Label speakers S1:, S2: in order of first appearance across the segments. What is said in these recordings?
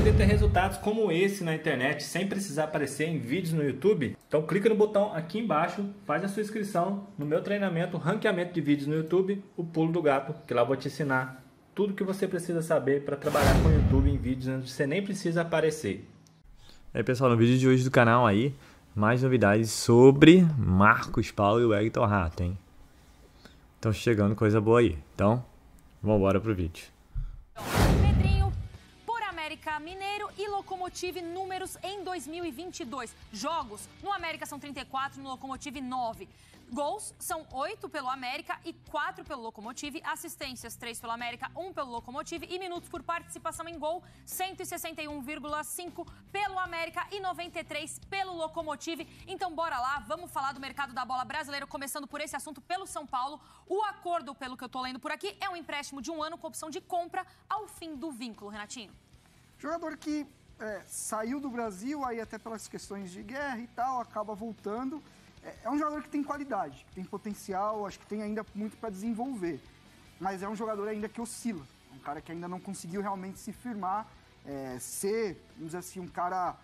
S1: poder ter resultados como esse na internet sem precisar aparecer em vídeos no YouTube? Então clica no botão aqui embaixo, faz a sua inscrição no meu treinamento Ranqueamento de Vídeos no YouTube, o Pulo do Gato, que lá eu vou te ensinar tudo que você precisa saber para trabalhar com o YouTube em vídeos onde você nem precisa aparecer. E aí pessoal, no vídeo de hoje do canal aí, mais novidades sobre Marcos Paulo e o Hector Rato, hein? Estão chegando coisa boa aí, então vamos embora pro vídeo.
S2: Mineiro e Locomotive números em 2022. Jogos no América são 34, no Locomotive 9. Gols são 8 pelo América e 4 pelo Locomotive. Assistências 3 pelo América, 1 pelo Locomotive. E minutos por participação em gol, 161,5 pelo América e 93 pelo Locomotive. Então bora lá, vamos falar do mercado da bola brasileiro, começando por esse assunto pelo São Paulo. O acordo, pelo que eu tô lendo por aqui, é um empréstimo de um ano com opção de compra ao fim do vínculo, Renatinho. Jogador que é, saiu do Brasil, aí até pelas questões de guerra e tal, acaba voltando. É, é um jogador que tem qualidade, tem potencial, acho que tem ainda muito para desenvolver. Mas é um jogador ainda que oscila. Um cara que ainda não conseguiu realmente se firmar, é, ser, vamos dizer assim, um cara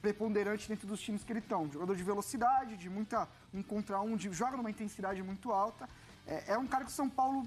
S2: preponderante dentro dos times que ele estão. Um jogador de velocidade, de muita um contra um, de, joga numa intensidade muito alta. É, é um cara que o São Paulo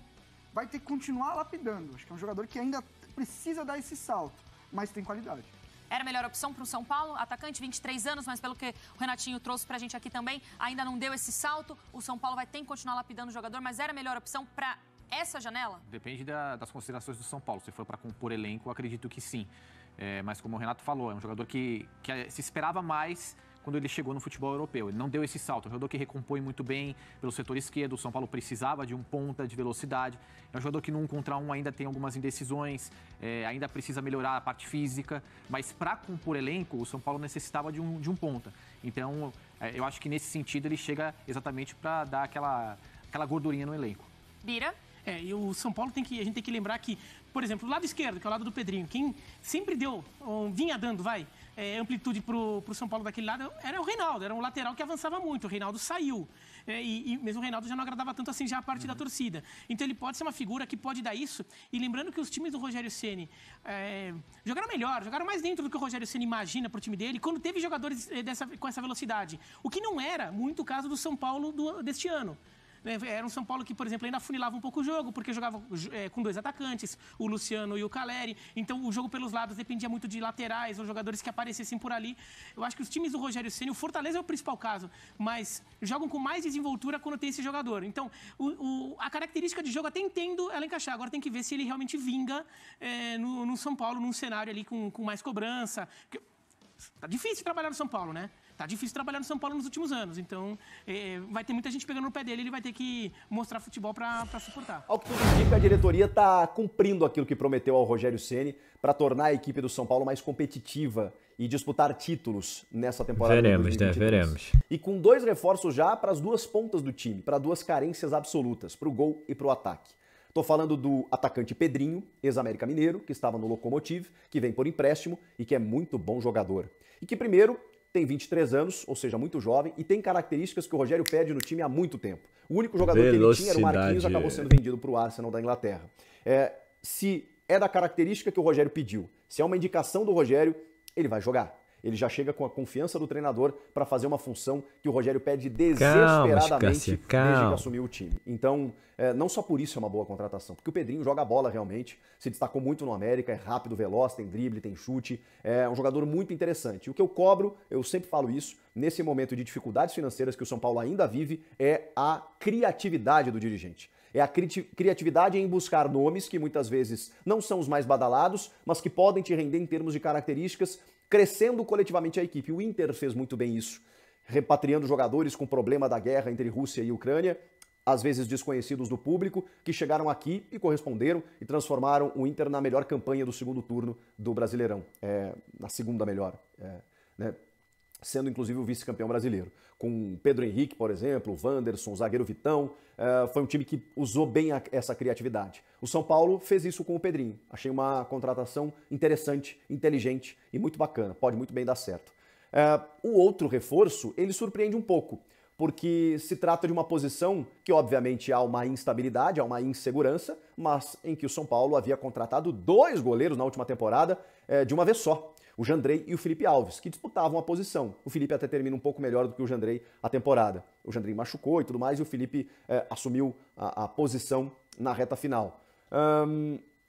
S2: vai ter que continuar lapidando. Acho que é um jogador que ainda precisa dar esse salto mas tem qualidade. Era a melhor opção para o São Paulo, atacante, 23 anos, mas pelo que o Renatinho trouxe para a gente aqui também, ainda não deu esse salto. O São Paulo vai ter que continuar lapidando o jogador, mas era a melhor opção para essa janela? Depende da, das considerações do São Paulo. Se for para compor elenco, acredito que sim. É, mas como o Renato falou, é um jogador que, que se esperava mais quando ele chegou no futebol europeu. Ele não deu esse salto. É um jogador que recompõe muito bem pelo setor esquerdo. O São Paulo precisava de um ponta de velocidade. É um jogador que no 1 contra um, ainda tem algumas indecisões, é, ainda precisa melhorar a parte física. Mas para compor elenco, o São Paulo necessitava de um, de um ponta. Então, é, eu acho que nesse sentido ele chega exatamente para dar aquela, aquela gordurinha no elenco.
S3: Bira? É, e o São Paulo tem que. A gente tem que lembrar que, por exemplo, o lado esquerdo, que é o lado do Pedrinho, quem sempre deu, um, vinha dando, vai, é, amplitude para o São Paulo daquele lado era o Reinaldo, era um lateral que avançava muito. O Reinaldo saiu. É, e, e, mesmo o Reinaldo já não agradava tanto assim já a parte uhum. da torcida. Então ele pode ser uma figura que pode dar isso. E lembrando que os times do Rogério Ceni é, jogaram melhor, jogaram mais dentro do que o Rogério Ceni imagina para o time dele, quando teve jogadores é, dessa, com essa velocidade. O que não era muito o caso do São Paulo do, deste ano. É, é, era um São Paulo que, por exemplo, ainda funilava um pouco o jogo, porque jogava é, com dois atacantes, o Luciano e o Caleri. Então, o jogo pelos lados dependia muito de laterais ou jogadores que aparecessem por ali. Eu acho que os times do Rogério Ceni, o Fortaleza é o principal caso, mas jogam com mais desenvoltura quando tem esse jogador. Então, o, o, a característica de jogo até entendo ela encaixar. Agora tem que ver se ele realmente vinga é, no, no, São Paulo, num cenário ali com, com mais cobrança. Porque tá difícil trabalhar no São Paulo, né? Tá difícil trabalhar no São Paulo nos últimos anos, então é, vai ter muita gente pegando no pé dele, ele vai ter que mostrar futebol para suportar. Ao que
S4: tudo indica, a diretoria está cumprindo aquilo que prometeu ao Rogério Ceni para tornar a equipe do São Paulo mais competitiva e disputar títulos nessa temporada. Veremos, né?
S1: Veremos.
S4: E com dois reforços já para as duas pontas do time, para duas carências absolutas, para o gol e para o ataque. Estou falando do atacante Pedrinho, ex-América Mineiro, que estava no Locomotive, que vem por empréstimo e que é muito bom jogador. E que primeiro tem 23 anos, ou seja, muito jovem, e tem características que o Rogério pede no time há muito tempo. O único jogador Velocidade. que ele tinha era o Marquinhos, acabou sendo vendido para o Arsenal da Inglaterra. É, se é da característica que o Rogério pediu, se é uma indicação do Rogério, ele vai jogar. Ele já chega com a confiança do treinador para fazer uma função que o Rogério pede desesperadamente calma, Cássio, calma. desde que assumiu o time. Então, é, não só por isso é uma boa contratação, porque o Pedrinho joga bola realmente, se destacou muito no América, é rápido, veloz, tem drible, tem chute, é um jogador muito interessante. O que eu cobro, eu sempre falo isso, nesse momento de dificuldades financeiras que o São Paulo ainda vive, é a criatividade do dirigente é a criatividade em buscar nomes que muitas vezes não são os mais badalados, mas que podem te render em termos de características crescendo coletivamente a equipe. O Inter fez muito bem isso, repatriando jogadores com problema da guerra entre Rússia e Ucrânia, às vezes desconhecidos do público, que chegaram aqui e corresponderam e transformaram o Inter na melhor campanha do segundo turno do Brasileirão. É, na segunda melhor. É, né? sendo inclusive o vice-campeão brasileiro. Com Pedro Henrique, por exemplo, Wanderson, zagueiro Vitão, eh, foi um time que usou bem essa criatividade. O São Paulo fez isso com o Pedrinho. Achei uma contratação interessante, inteligente e muito bacana. Pode muito bem dar certo. Eh, o outro reforço, ele surpreende um pouco, porque se trata de uma posição que, obviamente, há uma instabilidade, há uma insegurança, mas em que o São Paulo havia contratado dois goleiros na última temporada eh, de uma vez só o Jandrei e o Felipe Alves, que disputavam a posição. O Felipe até termina um pouco melhor do que o Jandrei a temporada. O Jandrei machucou e tudo mais, e o Felipe é, assumiu a, a, posição na reta final.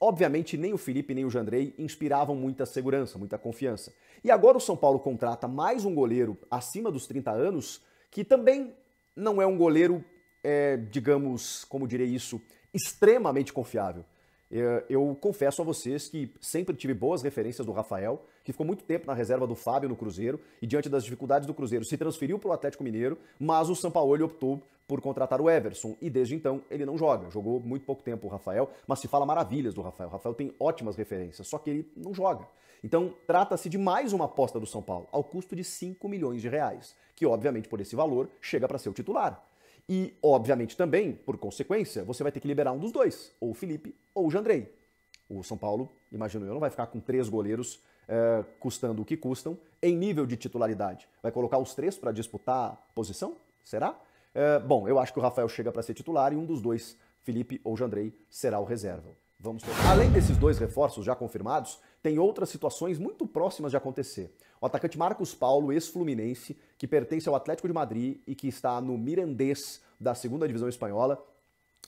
S4: obviamente, nem o Felipe nem o Jandrei inspiravam muita segurança, muita confiança. E agora o São Paulo contrata mais um goleiro acima dos 30 anos, que também não é um goleiro, é, digamos, como direi isso, extremamente confiável. Eh, eu confesso a vocês que sempre tive boas referências do Rafael, que ficou muito tempo na reserva do Fábio no Cruzeiro e diante das dificuldades do Cruzeiro se transferiu para o Atlético Mineiro, mas o Sampaoli optou por contratar o Everson e desde então ele não joga. Jogou muito pouco tempo o Rafael, mas se fala maravilhas do Rafael. O Rafael tem ótimas referências, só que ele não joga. Então trata-se de mais uma aposta do São Paulo, ao custo de 5 milhões de reais, que obviamente por esse valor chega para ser o titular. E, obviamente, também, por consequência, você vai ter que liberar um dos dois, ou o Felipe ou o Jandrei. O São Paulo, imagino eu, não vai ficar com três goleiros é, custando o que custam em nível de titularidade. Vai colocar os três para disputar posição? Será? É, bom, eu acho que o Rafael chega para ser titular e um dos dois, Felipe ou Jandrei, será o reserva. Vamos ter... Além desses dois reforços já confirmados, tem outras situações muito próximas de acontecer. O atacante Marcos Paulo, ex-fluminense, que pertence ao Atlético de Madrid e que está no Mirandês da segunda divisão espanhola,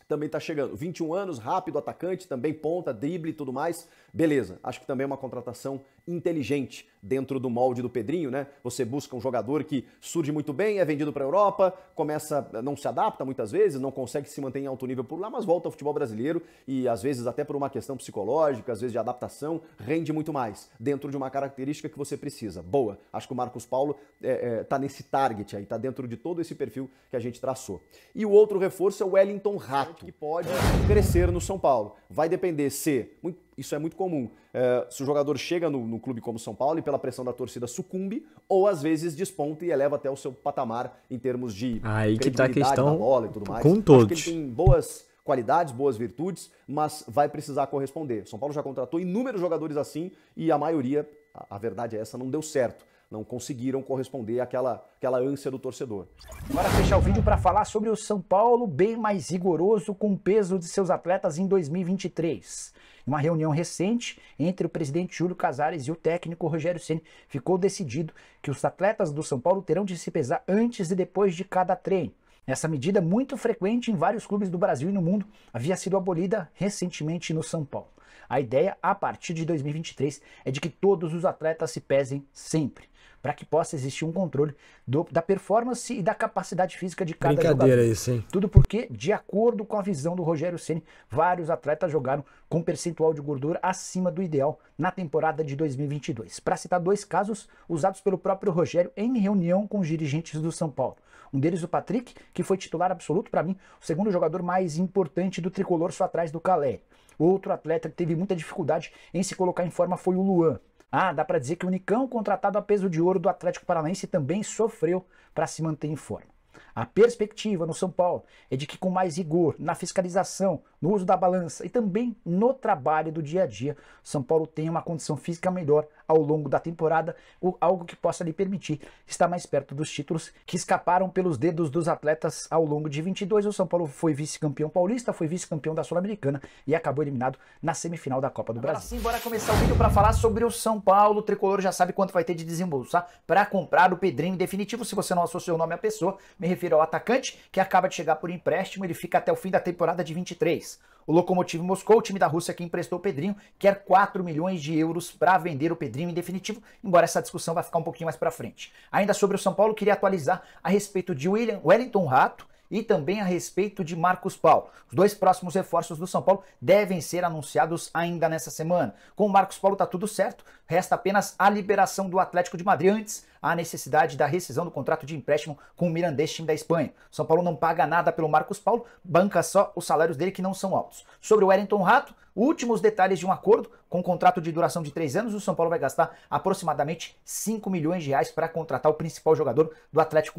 S4: também está chegando. 21 anos, rápido, atacante, também ponta, drible e tudo mais. Beleza, acho que também é uma contratação inteligente dentro do molde do Pedrinho, né? Você busca um jogador que surge muito bem, é vendido para a Europa, começa, eh, não se adapta muitas vezes, não consegue se manter em alto nível por lá, mas volta ao futebol brasileiro e às vezes até por uma questão psicológica, às vezes de adaptação, rende muito mais dentro de uma característica que você precisa. Boa. Acho que o Marcos Paulo está eh, eh, é, nesse target aí, está dentro de todo esse perfil que a gente traçou. E o outro reforço é o Wellington Rato, que pode crescer no São Paulo. Vai depender se muito isso é muito comum. É, se o jogador chega no, no, clube como São Paulo e pela pressão da torcida sucumbe, ou às vezes desponta e eleva até o seu patamar em termos de aí que tá a questão bola e tudo mais. Com todos. Acho que ele tem boas qualidades, boas virtudes, mas vai precisar corresponder. São Paulo já contratou inúmeros jogadores assim e a maioria, a, a verdade é essa, não deu certo não conseguiram corresponder àquela, àquela ânsia do torcedor. Bora fechar o vídeo para falar sobre o São Paulo bem mais rigoroso com o peso de seus
S2: atletas em 2023. Uma reunião recente entre o presidente Júlio Casares e o técnico Rogério Ceni ficou decidido que os atletas do São Paulo terão de se pesar antes e depois de cada treino. Essa medida, muito frequente em vários clubes do Brasil e no mundo, havia sido abolida recentemente no São Paulo. A ideia a partir de 2023 é de que todos os atletas se pesem sempre, para que possa existir um controle do, da performance e da capacidade física de cada Brincadeira jogador. Isso, hein? Tudo porque, de acordo com a visão do Rogério Ceni, vários atletas jogaram com percentual de gordura acima do ideal na temporada de 2022. Para citar dois casos usados pelo próprio Rogério em reunião com os dirigentes do São Paulo. Um deles o Patrick, que foi titular absoluto para mim, o segundo jogador mais importante do tricolor, só atrás do Calé. Outro atleta que teve muita dificuldade em se colocar em forma foi o Luan. Ah, dá para dizer que o Nicão, contratado a peso de ouro do Atlético Paranaense, também sofreu para se manter em forma. A perspectiva no São Paulo é de que, com mais rigor na fiscalização, no uso da balança e também no trabalho do dia a dia, São Paulo tenha uma condição física melhor ao longo da temporada, algo que possa lhe permitir estar mais perto dos títulos que escaparam pelos dedos dos atletas ao longo de 22. O São Paulo foi vice-campeão paulista, foi vice-campeão da Sul-Americana e acabou eliminado na semifinal da Copa do Agora Brasil. Sim, bora começar o vídeo para falar sobre o São Paulo. O tricolor já sabe quanto vai ter de desembolsar tá? para comprar o Pedrinho definitivo. Se você não associou o nome à pessoa, me refiro ao atacante que acaba de chegar por empréstimo, ele fica até o fim da temporada de 23. O Lokomotiv Moscou, o time da Rússia que emprestou o Pedrinho, quer 4 milhões de euros para vender o Pedrinho em definitivo, embora essa discussão vai ficar um pouquinho mais para frente. Ainda sobre o São Paulo, queria atualizar a respeito de William Wellington Rato, e também a respeito de Marcos Paulo. Os dois próximos reforços do São Paulo devem ser anunciados ainda nessa semana. Com o Marcos Paulo está tudo certo, resta apenas a liberação do Atlético de Madrid antes a necessidade da rescisão do contrato de empréstimo com o Mirandês, time da Espanha. São Paulo não paga nada pelo Marcos Paulo, banca só os salários dele que não são altos. Sobre o Wellington Rato, últimos detalhes de um acordo com um contrato de duração de três anos, o São Paulo vai gastar aproximadamente 5 milhões de reais para contratar o principal jogador do Atlético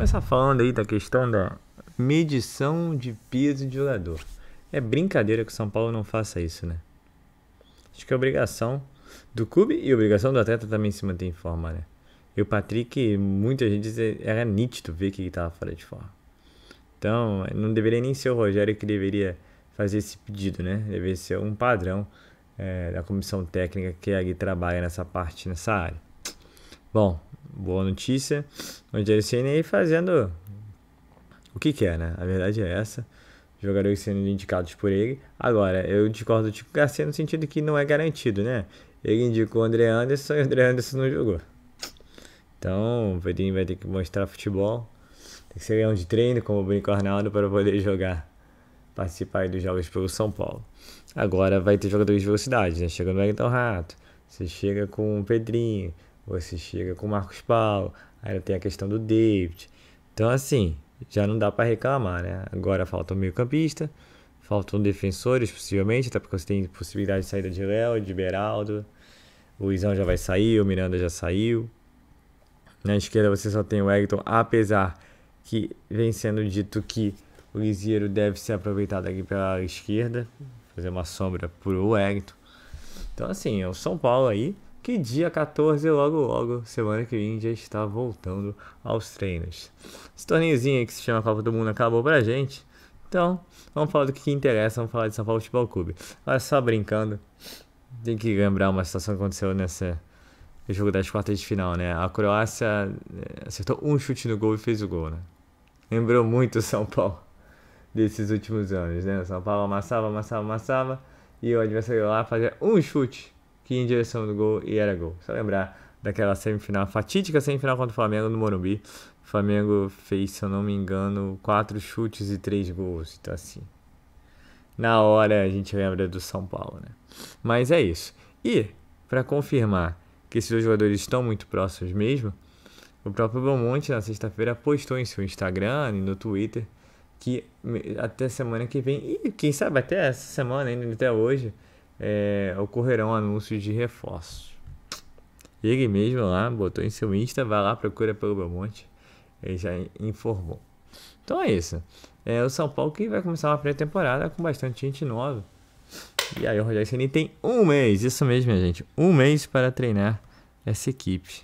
S1: começar falando aí da questão da medição de peso de jogador. É brincadeira que o São Paulo não faça isso, né? Acho que é obrigação do clube e obrigação do atleta também se manter em forma, né? E o Patrick, muita gente é, era nítido ver que ele estava fora de forma. Então, não deveria nem ser o Rogério que deveria fazer esse pedido, né? Deveria ser um padrão é, da comissão técnica que ali trabalha nessa parte, nessa área. Bom, boa notícia. O Jericene aí fazendo o que quer, né? A verdade é essa. Jogadores sendo indicados por ele. Agora, eu discordo do Tico Garcia no sentido que não é garantido, né? Ele indicou o André Anderson e o André Anderson não jogou. Então, o Pedrinho vai ter que mostrar futebol. Tem que ser leão de treino, como o Brinco Arnaldo, para poder jogar, participar dos jogos pelo São Paulo. Agora vai ter jogadores de velocidade, né? Chega no Wellington Rato, você chega com o Pedrinho, você chega com o Marcos Paulo, aí tem a questão do David. Então, assim, já não dá para reclamar, né? Agora falta um meio-campista, faltam defensores, possivelmente, até porque você tem possibilidade de saída de Léo, de Beraldo. O Luizão já vai sair, o Miranda já saiu. Na esquerda você só tem o Egton, apesar que vem sendo dito que o Lisieiro deve ser aproveitado aqui pela esquerda, fazer uma sombra pro Egton. Então, assim, é o São Paulo aí que dia 14, logo logo, semana que vem, já está voltando aos treinos. Esse torneiozinho que se chama Copa do Mundo acabou pra gente. Então, vamos falar do que, interessa, vamos falar de São Paulo Futebol Clube. Olha só, brincando, tem que lembrar uma situação que aconteceu nessa jogo das quartas de final, né? A Croácia eh, acertou um chute no gol e fez o gol, né? Lembrou muito o São Paulo desses últimos anos, né? O São Paulo amassava, amassava, amassava e o adversário lá fazia um chute que ia em direção do gol e era gol. Só lembrar daquela semifinal, fatídica semifinal contra o Flamengo no Morumbi. O Flamengo fez, se eu não me engano, quatro chutes e três gols. Então, assim, na hora a gente lembra do São Paulo, né? Mas é isso. E, para confirmar que esses dois jogadores estão muito próximos mesmo, o próprio Belmonte, na sexta-feira, postou em seu Instagram e no Twitter que até semana que vem, e quem sabe até essa semana, ainda até hoje, é, ocorrerão anúncios de reforços. Ele mesmo lá botou em seu Insta, vai lá, procura pelo Belmonte, ele já informou. Então é isso. É o São Paulo que vai começar uma pré-temporada com bastante gente nova. E aí o Rogério Ceni tem um mês, isso mesmo, minha gente, um mês para treinar essa equipe.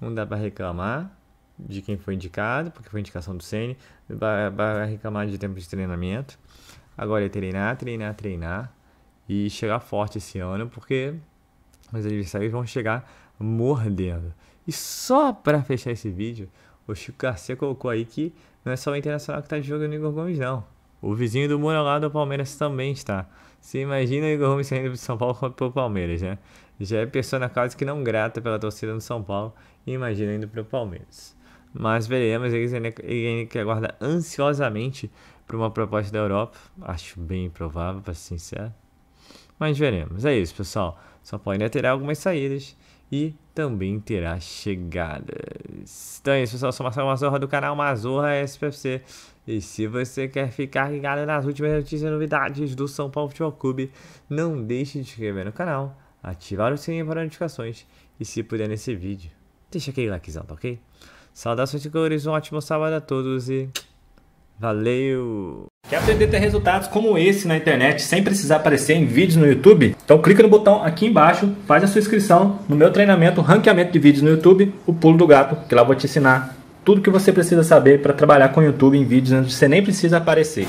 S1: Não dá para reclamar de quem foi indicado, porque foi indicação do Ceni, vai reclamar de tempo de treinamento. Agora é treinar, treinar, treinar e chegar forte esse ano, porque os adversários vão chegar mordendo. E só para fechar esse vídeo, o Chico Garcia colocou aí que não é só o Internacional que está de jogo no Igor Gomes, não. O vizinho do muro lá do Palmeiras também está. Você imagina o Igor Gomes saindo de São Paulo para o Palmeiras, né? Já é pessoa na casa que não grata pela torcida do São Paulo e imagina indo para o Palmeiras. Mas veremos, ele ele ainda que aguarda ansiosamente para uma proposta da Europa. Acho bem improvável, para ser sincero mas veremos. É isso, pessoal. São Paulo ainda terá algumas saídas e também terá chegadas. Então é isso, pessoal. Eu sou Marcelo Mazorra do canal Mazorra SPFC. E se você quer ficar ligado nas últimas notícias e novidades do São Paulo Futebol Clube, não deixe de se inscrever no canal, ativar o sininho para notificações e, se puder nesse vídeo, deixa aquele likezão, tá ok? Saudações de cores, um ótimo sábado a todos e valeu! Quer aprender a ter resultados como esse na internet sem precisar aparecer em vídeos no YouTube? Então clica no botão aqui embaixo, faz a sua inscrição no meu treinamento Ranqueamento de Vídeos no YouTube, o Pulo do Gato, que lá eu vou te ensinar tudo que você precisa saber para trabalhar com o YouTube em vídeos onde você nem precisa aparecer.